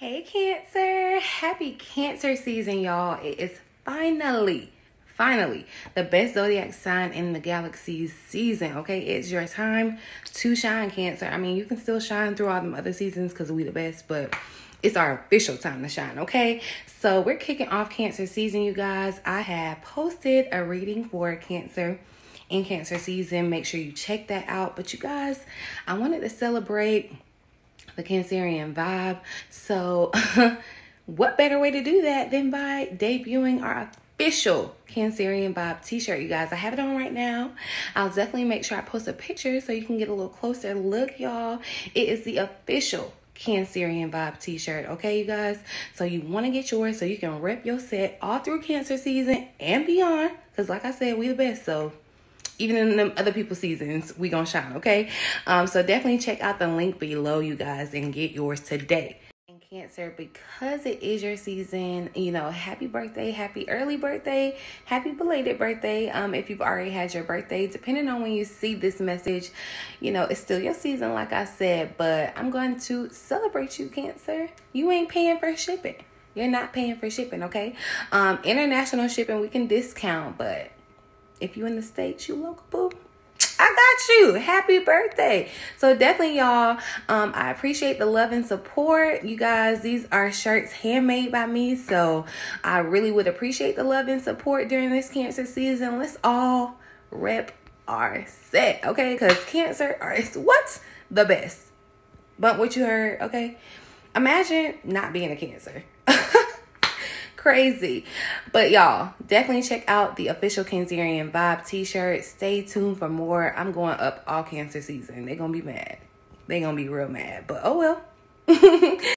Hey Cancer, happy Cancer season, y'all. It is finally, finally the best zodiac sign in the galaxy's season, okay? It's your time to shine, Cancer. I mean, you can still shine through all them other seasons because we the best, but it's our official time to shine, okay? So we're kicking off Cancer season, you guys. I have posted a reading for Cancer in Cancer season. Make sure you check that out. But you guys, I wanted to celebrate the Cancerian vibe. So, what better way to do that than by debuting our official Cancerian vibe t-shirt, you guys. I have it on right now. I'll definitely make sure I post a picture so you can get a little closer look, y'all. It is the official Cancerian vibe t-shirt, okay, you guys? So you want to get yours so you can rep your set all through cancer season and beyond. Because like I said, we the best, so even in them other people's seasons, we gonna shine, okay? Um, so definitely check out the link below, you guys, and get yours today. And Cancer, because it is your season, you know, happy birthday, happy early birthday, happy belated birthday. Um, if you've already had your birthday, depending on when you see this message, you know, it's still your season, like I said, but I'm going to celebrate you, Cancer. You ain't paying for shipping. You're not paying for shipping, okay? Um, international shipping we can discount, but if you're in the States, you local boo. I got you. Happy birthday. So definitely y'all, um, I appreciate the love and support. You guys, these are shirts handmade by me. So I really would appreciate the love and support during this cancer season. Let's all rep our set, okay? Because cancer is what's the best. But what you heard, okay? Imagine not being a cancer crazy. But y'all, definitely check out the official Cancerian Vibe t-shirt. Stay tuned for more. I'm going up all cancer season. They're going to be mad. They're going to be real mad. But oh well.